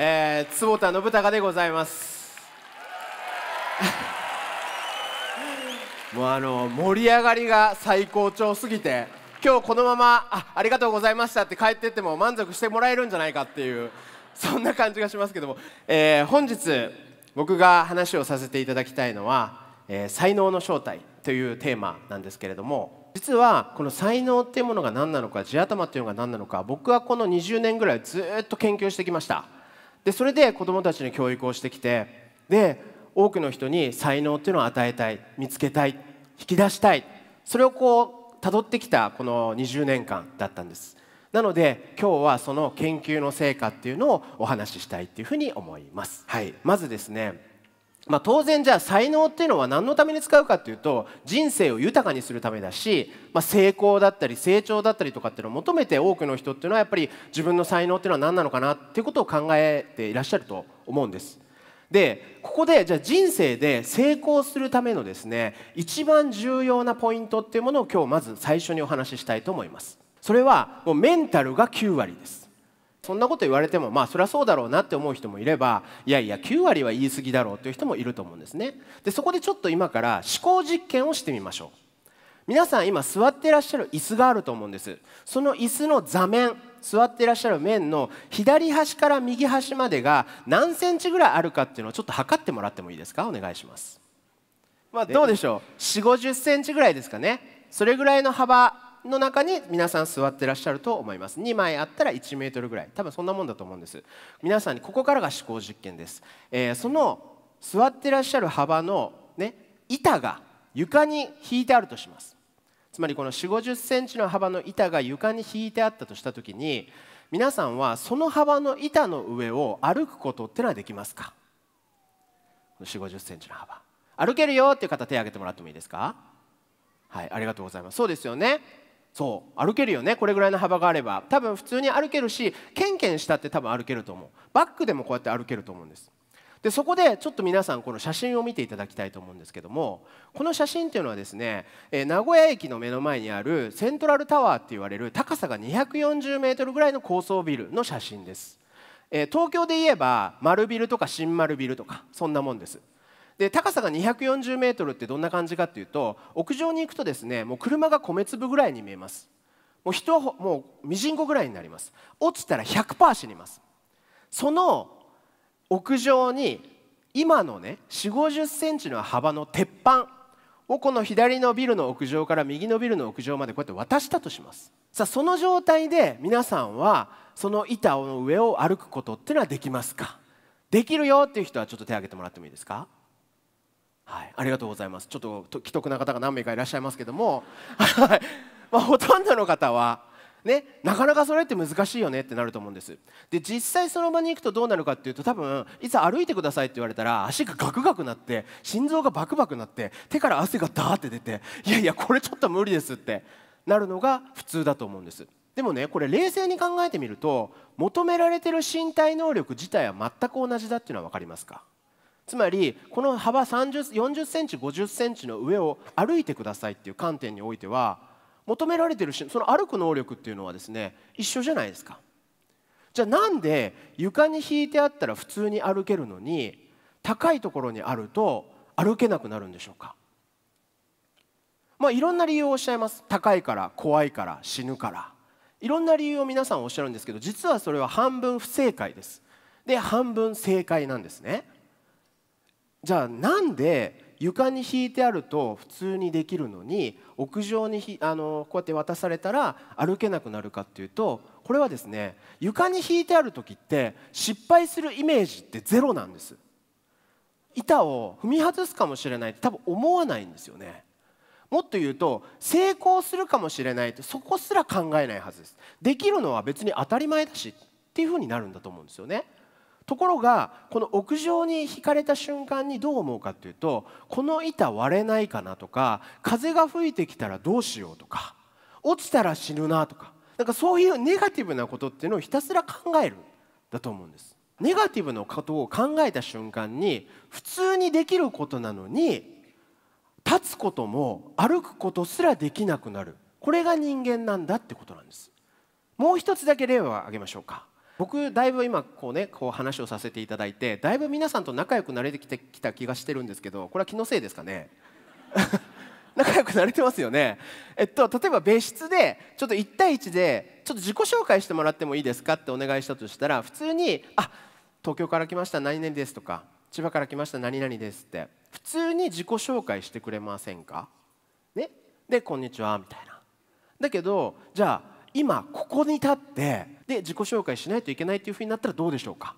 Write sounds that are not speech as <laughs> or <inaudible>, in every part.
えー、坪田信孝でございます <laughs> もうあの盛り上がりが最高潮すぎて今日このままあありがとうございましたって帰ってっても満足してもらえるんじゃないかっていうそんな感じがしますけども、えー、本日僕が話をさせていただきたいのは、えー、才能の正体というテーマなんですけれども実はこの才能っていうものが何なのか地頭っていうのが何なのか僕はこの20年ぐらいずっと研究してきました。でそれで子どもたちの教育をしてきてで多くの人に才能っていうのを与えたい見つけたい引き出したいそれをこう辿ってきたこの20年間だったんですなので今日はその研究の成果っていうのをお話ししたいっていうふうに思います、はい、まずですねまあ、当然じゃあ才能っていうのは何のために使うかっていうと人生を豊かにするためだし、まあ、成功だったり成長だったりとかっていうのを求めて多くの人っていうのはやっぱり自分の才能っていうのは何なのかなっていうことを考えていらっしゃると思うんです。でここでじゃあ人生で成功するためのですね一番重要なポイントっていうものを今日まず最初にお話ししたいと思います。それはもうメンタルが9割ですそんなこと言われてもまあそりゃそうだろうなって思う人もいればいやいや9割は言い過ぎだろうという人もいると思うんですねでそこでちょっと今から思考実験をしてみましょう皆さん今座っていらっしゃる椅子があると思うんですその椅子の座面座っていらっしゃる面の左端から右端までが何センチぐらいあるかっていうのをちょっと測ってもらってもいいですかお願いしますまあどうでしょう4 5 0センチぐらいですかねそれぐらいの幅の中に皆さん座ってらっしゃると思います2枚あったら1 m ぐらい多分そんなもんだと思うんです皆さんにここからが思考実験です、えー、その座ってらっしゃる幅の、ね、板が床に引いてあるとしますつまりこの4 5 0センチの幅の板が床に引いてあったとした時に皆さんはその幅の板の上を歩くことってのはできますか4 5 0センチの幅歩けるよっていう方手を挙げてもらってもいいですかはいありがとうございますそうですよねそう歩けるよねこれぐらいの幅があれば多分普通に歩けるしケンケンしたって多分歩けると思うバックでもこうやって歩けると思うんですでそこでちょっと皆さんこの写真を見ていただきたいと思うんですけどもこの写真っていうのはですね、えー、名古屋駅の目の前にあるセントラルタワーって言われる高さが240メートルぐらいの高層ビルの写真です、えー、東京で言えば丸ビルとか新丸ビルとかそんなもんですで高さが240メートルってどんな感じかっていうと屋上に行くとですねもう車が米粒ぐらいに見えますもう人はもうミジンコぐらいになります落ちたら100%死にますその屋上に今のね4 5 0センチの幅の鉄板をこの左のビルの屋上から右のビルの屋上までこうやって渡したとしますさあその状態で皆さんはその板の上を歩くことっていうのはできますかできるよっていう人はちょっと手を挙げてもらってもいいですかはい、ありがとうございますちょっと既得な方が何名かいらっしゃいますけども、はい <laughs> まあ、ほとんどの方は、ね、なかなかそれって難しいよねってなると思うんですで実際その場に行くとどうなるかっていうと多分いつ歩いてくださいって言われたら足がガクガクなって心臓がバクバクなって手から汗がダーって出ていやいやこれちょっと無理ですってなるのが普通だと思うんですでもねこれ冷静に考えてみると求められてる身体能力自体は全く同じだっていうのは分かりますかつまりこの幅40センチ50センチの上を歩いてくださいっていう観点においては求められてるしその歩く能力っていうのはですね一緒じゃないですかじゃあなんで床に引いてあったら普通に歩けるのに高いところにあると歩けなくなるんでしょうかまあいろんな理由をおっしゃいます高いから怖いから死ぬからいろんな理由を皆さんおっしゃるんですけど実はそれは半分不正解ですで半分正解なんですねじゃあなんで床に引いてあると普通にできるのに屋上にあのこうやって渡されたら歩けなくなるかっていうとこれはですね床に引いてある時って失敗するイメージってゼロなんです板を踏み外すかもしれないって多分思わないんですよねもっと言うと成功するかもしれないってそこすら考えないはずですできるのは別に当たり前だしっていうふうになるんだと思うんですよねところがこの屋上に引かれた瞬間にどう思うかっていうとこの板割れないかなとか風が吹いてきたらどうしようとか落ちたら死ぬなとかなんかそういうネガティブなことっていうのをひたすら考えるだと思うんです。ネガティブなことを考えた瞬間に普通にできることなのに立つことも歩くことすらできなくなるこれが人間なんだってことなんですもう一つだけ例を挙げましょうか僕だいぶ今こうねこう話をさせていただいてだいぶ皆さんと仲良くなれてきてきた気がしてるんですけどこれは気のせいですかね <laughs> 仲良くなれてますよねえっと例えば別室でちょっと1対1でちょっと自己紹介してもらってもいいですかってお願いしたとしたら普通に「あ東京から来ました何々です」とか「千葉から来ました何々です」って普通に自己紹介してくれませんかねで「こんにちは」みたいなだけどじゃあ今ここに立ってで自己紹介しないといけないというふうになったらどうでしょうか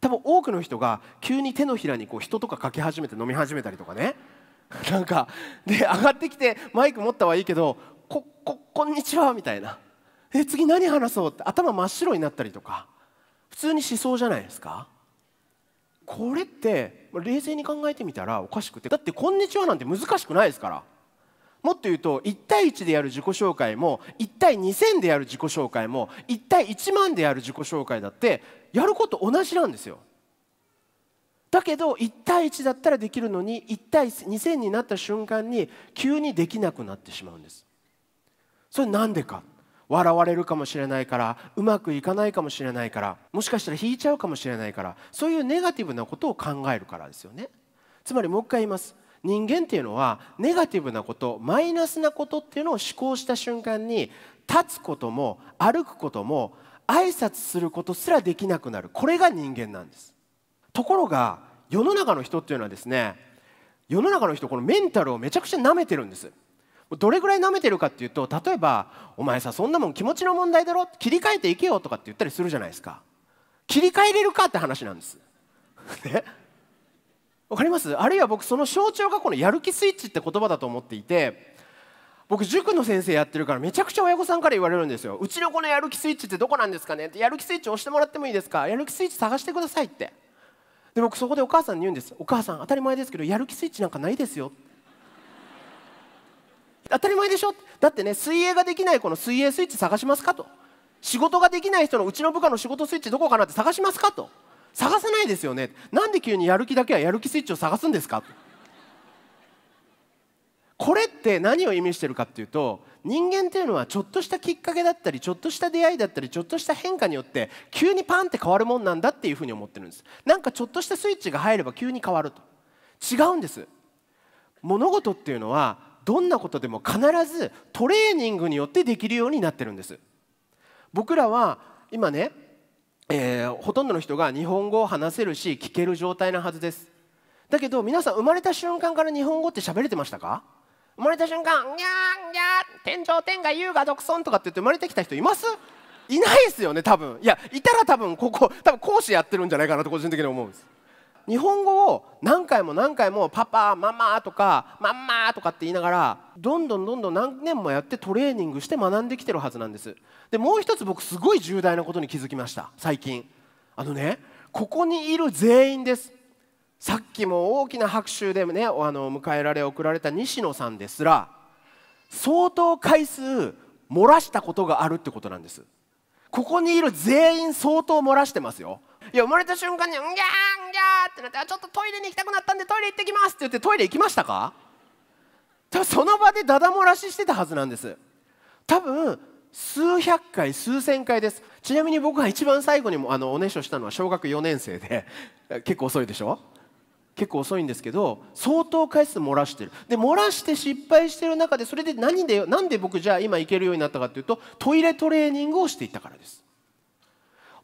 多分多くの人が急に手のひらにこう人とか書き始めて飲み始めたりとかね <laughs> なんかで上がってきてマイク持ったはいいけどこここんにちはみたいなえ次何話そうって頭真っ白になったりとか普通にしそうじゃないですかこれって冷静に考えてみたらおかしくてだって「こんにちは」なんて難しくないですからもっと言うと1対1でやる自己紹介も1対2000でやる自己紹介も1対1万でやる自己紹介だってやること同じなんですよだけど1対1だったらできるのに1対2000になった瞬間に急にできなくなってしまうんですそれなんでか笑われるかもしれないからうまくいかないかもしれないからもしかしたら引いちゃうかもしれないからそういうネガティブなことを考えるからですよねつまりもう一回言います人間っていうのはネガティブなことマイナスなことっていうのを思考した瞬間に立つことも歩くことも挨拶することすらできなくなるこれが人間なんですところが世の中の人っていうのはですね世の中の人このメンタルをめちゃくちゃ舐めてるんですどれぐらい舐めてるかっていうと例えば「お前さそんなもん気持ちの問題だろ切り替えていけよ」とかって言ったりするじゃないですか切り替えれるかって話なんです <laughs> ねわかりますあるいは僕その象徴がこのやる気スイッチって言葉だと思っていて僕塾の先生やってるからめちゃくちゃ親御さんから言われるんですようちの子のやる気スイッチってどこなんですかねってやる気スイッチ押してもらってもいいですかやる気スイッチ探してくださいってで僕そこでお母さんに言うんですお母さん当たり前ですけどやる気スイッチなんかないですよ当たり前でしょだってね水泳ができない子の水泳スイッチ探しますかと仕事ができない人のうちの部下の仕事スイッチどこかなって探しますかと探さないですよねなんで急にやる気だけはやる気スイッチを探すんですかこれって何を意味してるかっていうと人間っていうのはちょっとしたきっかけだったりちょっとした出会いだったりちょっとした変化によって急にパンって変わるもんなんだっていうふうに思ってるんですなんかちょっとしたスイッチが入れば急に変わると違うんです物事っていうのはどんなことでも必ずトレーニングによってできるようになってるんです僕らは今ねえー、ほとんどの人が日本語を話せるし聞ける状態なはずですだけど皆さん生まれた瞬間から日本語って喋れてましたか生まれた瞬間「にゃーにゃー天上天下優雅独尊」とかって言って生まれてきた人いますいないですよね多分いやいたら多分ここ多分講師やってるんじゃないかなと個人的に思うんです日本語を何回も何回も「パパママ」とか「マンマ」とかって言いながらどんどんどんどん何年もやってトレーニングして学んできてるはずなんですでもう一つ僕すごい重大なことに気づきました最近あのねここにいる全員ですさっきも大きな拍手でねあの迎えられ送られた西野さんですら相当回数漏らしたことがあるってことなんですここにいる全員相当漏らしてますよいや生まれた瞬間に「うんぎゃーんぎゃー」ってなってあ「ちょっとトイレに行きたくなったんでトイレ行ってきます」って言ってトイレ行きましたかその場でダダ漏らししてたはずなんです多分数百回数千回ですちなみに僕が一番最後にもあのおねしょしたのは小学4年生で <laughs> 結構遅いでしょ結構遅いんですけど相当回数漏らしてるで漏らして失敗してる中でそれで何で何で僕じゃあ今行けるようになったかっていうとトイレトレーニングをしていったからです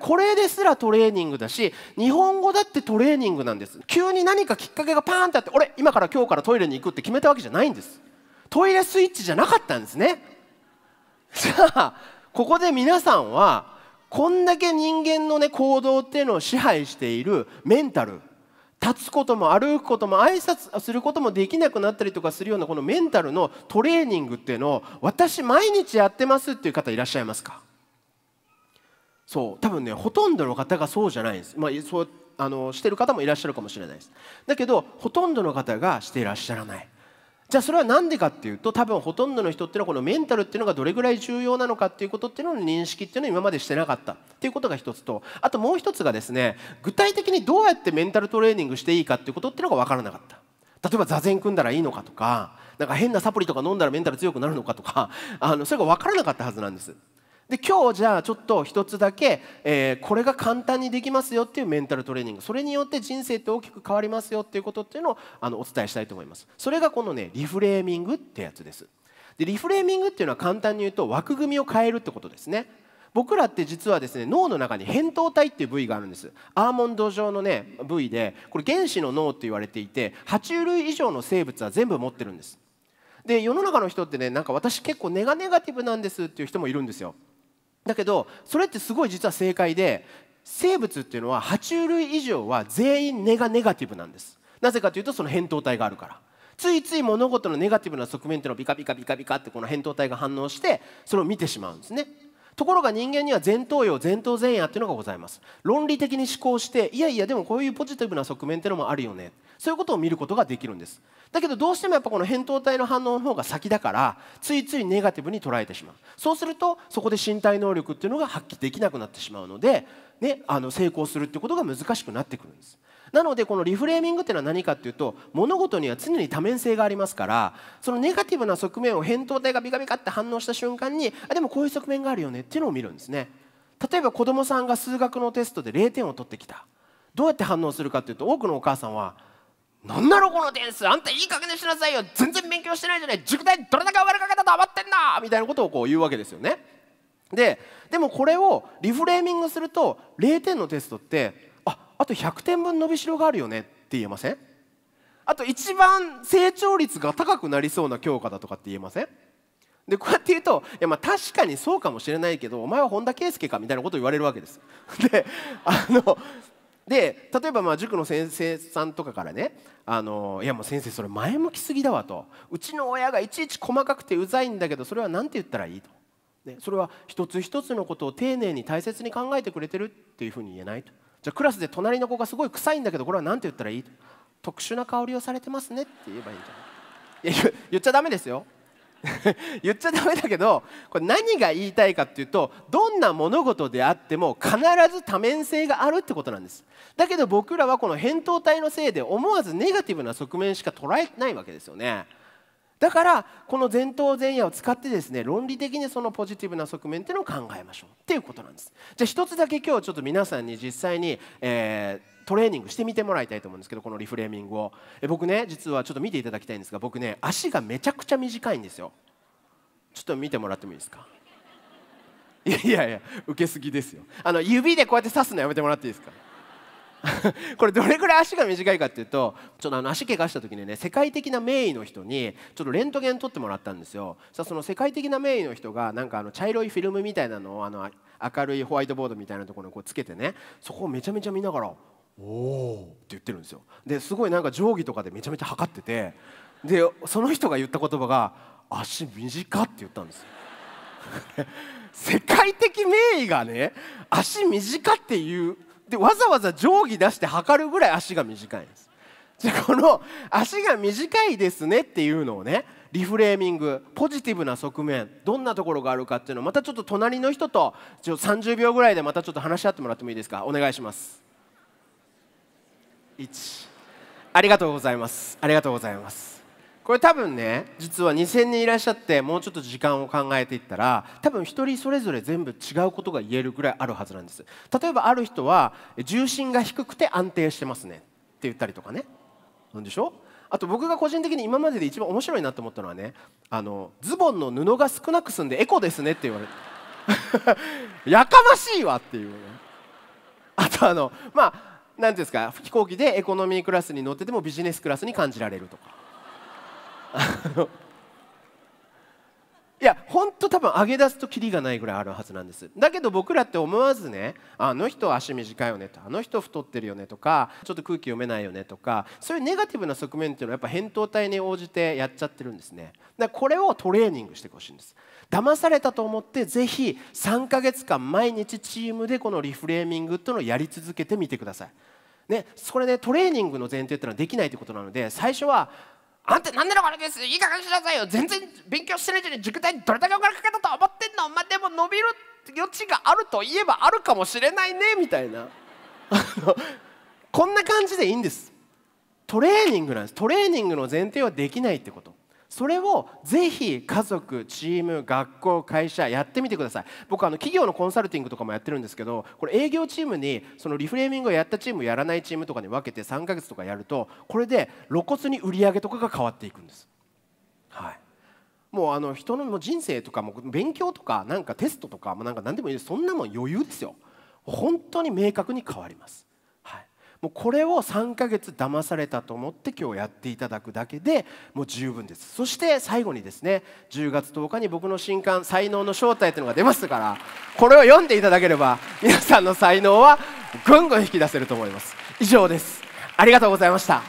これですらトレーニングだし日本語だってトレーニングなんです急に何かきっかけがパーンってあって俺今から今日からトイレに行くって決めたわけじゃないんですトイレスイッチじゃなかったんですねじゃあここで皆さんはこんだけ人間のね行動っていうのを支配しているメンタル立つことも歩くことも挨拶することもできなくなったりとかするようなこのメンタルのトレーニングっていうのを私毎日やってますっていう方いらっしゃいますかそう多分ねほとんどの方がそうじゃないんです、まあ、そうあのしてる方もいらっしゃるかもしれないですだけどほとんどの方がしていらっしゃらないじゃあそれは何でかっていうと多分ほとんどの人っていうのはこのメンタルっていうのがどれぐらい重要なのかっていうことっていうのの認識っていうのを今までしてなかったっていうことが一つとあともう一つがですね具体的にどうやってメンタルトレーニングしていいかっていうことっていうのが分からなかった例えば座禅組んだらいいのかとかなんか変なサプリとか飲んだらメンタル強くなるのかとかあのそれが分からなかったはずなんですで今日じゃあちょっと一つだけ、えー、これが簡単にできますよっていうメンタルトレーニングそれによって人生って大きく変わりますよっていうことっていうのをあのお伝えしたいと思いますそれがこのねリフレーミングってやつですでリフレーミングっていうのは簡単に言うと枠組みを変えるってことですね僕らって実はですね脳の中に扁桃体っていう部位があるんですアーモンド状のね部位でこれ原子の脳って言われていて爬虫類以上の生物は全部持ってるんですで世の中の人ってねなんか私結構ネガネガティブなんですっていう人もいるんですよだけどそれってすごい実は正解で生物っていうのは爬虫類以上は全員ネガネガティブなんですなぜかというとその扁桃体があるからついつい物事のネガティブな側面っていうのをビカビカビカビカってこの扁桃体が反応してそれを見てしまうんですねところが人間には前頭葉前頭前野っていうのがございます論理的に思考していやいやでもこういうポジティブな側面っていうのもあるよねそういうことを見ることができるんですだけどどうしてもやっぱこの扁桃体の反応の方が先だからついついネガティブに捉えてしまうそうするとそこで身体能力っていうのが発揮できなくなってしまうので、ね、あの成功するってことが難しくなってくるんですなのでこのリフレーミングっていうのは何かっていうと物事には常に多面性がありますからそのネガティブな側面を扁桃体がビカビカって反応した瞬間にあでもこういう側面があるよねっていうのを見るんですね例えば子どもさんが数学のテストで0点を取ってきたどうやって反応するかっていうと多くのお母さんはなんこの点数あんたいい加減にしなさいよ全然勉強してないじゃない塾代どれだけ暴れかけたと余ってんなみたいなことをこう言うわけですよねででもこれをリフレーミングすると0点のテストってああと100点分伸びしろがあるよねって言えませんあと一番成長率が高くなりそうな教科だとかって言えませんでこうやって言うといやまあ確かにそうかもしれないけどお前は本田圭佑かみたいなことを言われるわけです。であので例えばまあ塾の先生さんとかからね「あのいやもう先生それ前向きすぎだわ」と「うちの親がいちいち細かくてうざいんだけどそれは何て言ったらいい?」と。ね、それは一つ一つのことを丁寧に大切に考えてくれてるっていうふうに言えないとじゃあクラスで隣の子がすごい臭いんだけどこれは何て言ったらいいと特殊な香りをされてますねって言えばいいんじゃないいや言っちゃだめですよ <laughs> 言っちゃダメだけどこれ何が言いたいかっていうとどんな物事であっても必ず多面性があるってことなんですだけど僕らはこの扁桃体のせいで思わずネガティブな側面しか捉えないわけですよねだからこの前頭前野を使ってですね論理的にそのポジティブな側面っていうのを考えましょうっていうことなんですじゃあ一つだけ今日ちょっと皆さんに実際に、えー、トレーニングしてみてもらいたいと思うんですけどこのリフレーミングをえ僕ね実はちょっと見ていただきたいんですが僕ね足がめちゃくちゃ短いんですよちょっと見てもらってもいいですかいやいやいや受けすぎですよあの指でこうやって刺すのやめてもらっていいですか <laughs> これどれぐらい足が短いかっていうとちょっとあの足怪我した時にね世界的な名医の人にちょっとレントゲン撮ってもらったんですよさその世界的な名医の人がなんかあの茶色いフィルムみたいなのをあの明るいホワイトボードみたいなところにこうつけてねそこをめちゃめちゃ見ながら「おお」って言ってるんですよですごいなんか定規とかでめちゃめちゃ測っててでその人が言った言葉が「足短」って言ったんですよ <laughs> 世界的名医がね足短っていうでわざわざ定規出して測るぐらい足が短いんですじゃこの足が短いですねっていうのをねリフレーミングポジティブな側面どんなところがあるかっていうのをまたちょっと隣の人とちょ30秒ぐらいでまたちょっと話し合ってもらってもいいですかお願いします1ありがとうございますありがとうございますこれ多分ね実は2,000人いらっしゃってもうちょっと時間を考えていったら多分一人それぞれ全部違うことが言えるぐらいあるはずなんです例えばある人は重心が低くて安定してますねって言ったりとかねなんでしょあと僕が個人的に今までで一番面白いなと思ったのはねあのズボンの布が少なく済んでエコですねって言われて <laughs> やかましいわっていう、ね、あとあのまあ何ていうんですか飛行機でエコノミークラスに乗っててもビジネスクラスに感じられるとか <laughs> いやほんと多分上げ出すとキリがないぐらいあるはずなんですだけど僕らって思わずねあの人足短いよねとあの人太ってるよねとかちょっと空気読めないよねとかそういうネガティブな側面っていうのはやっぱ扁桃体に応じてやっちゃってるんですねだからこれをトレーニングしてほしいんです騙されたと思って是非3ヶ月間毎日チームでこのリフレーミングっていうのをやり続けてみてくださいね、それねトレーニングの前提っていうのはできないってことなので最初はあんた何でのこれですいい加減しなさいよ全然勉強してないちに塾代どれだけお金かけたと思ってんのお前でも伸びる余地があるといえばあるかもしれないねみたいな <laughs> こんな感じでいいんですトレーニングなんですトレーニングの前提はできないってことそれをぜひ家族チーム学校会社やってみてください僕あの企業のコンサルティングとかもやってるんですけどこれ営業チームにそのリフレーミングをやったチームやらないチームとかに分けて3ヶ月とかやるとこれで露骨に売り上げとかが変わっていくんですはいもうあの人の人生とかも勉強とかなんかテストとかもなんか何でもいいですそんなもん余裕ですよ本当に明確に変わりますもうこれを3ヶ月騙されたと思って今日やっていただくだけでもう十分ですそして最後にですね10月10日に僕の新刊「才能の正体」というのが出ますからこれを読んでいただければ皆さんの才能はぐんぐん引き出せると思います以上ですありがとうございました